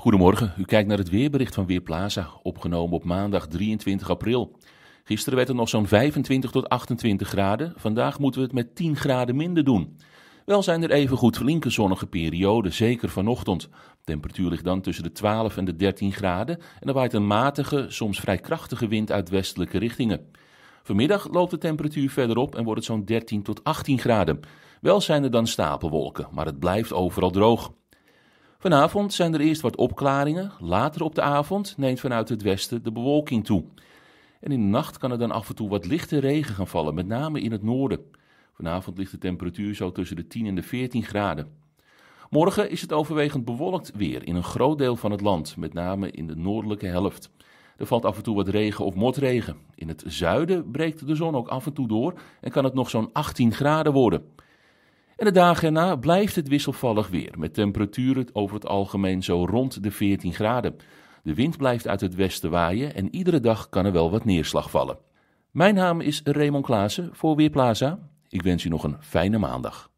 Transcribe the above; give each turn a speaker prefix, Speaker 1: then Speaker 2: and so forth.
Speaker 1: Goedemorgen, u kijkt naar het weerbericht van Weerplaza, opgenomen op maandag 23 april. Gisteren werd het nog zo'n 25 tot 28 graden, vandaag moeten we het met 10 graden minder doen. Wel zijn er even goed flinke zonnige perioden, zeker vanochtend. temperatuur ligt dan tussen de 12 en de 13 graden en er waait een matige, soms vrij krachtige wind uit westelijke richtingen. Vanmiddag loopt de temperatuur verder op en wordt het zo'n 13 tot 18 graden. Wel zijn er dan stapelwolken, maar het blijft overal droog. Vanavond zijn er eerst wat opklaringen. Later op de avond neemt vanuit het westen de bewolking toe. En in de nacht kan er dan af en toe wat lichte regen gaan vallen, met name in het noorden. Vanavond ligt de temperatuur zo tussen de 10 en de 14 graden. Morgen is het overwegend bewolkt weer in een groot deel van het land, met name in de noordelijke helft. Er valt af en toe wat regen of motregen. In het zuiden breekt de zon ook af en toe door en kan het nog zo'n 18 graden worden. En de dagen erna blijft het wisselvallig weer, met temperaturen over het algemeen zo rond de 14 graden. De wind blijft uit het westen waaien en iedere dag kan er wel wat neerslag vallen. Mijn naam is Raymond Klaassen voor Weerplaza. Ik wens u nog een fijne maandag.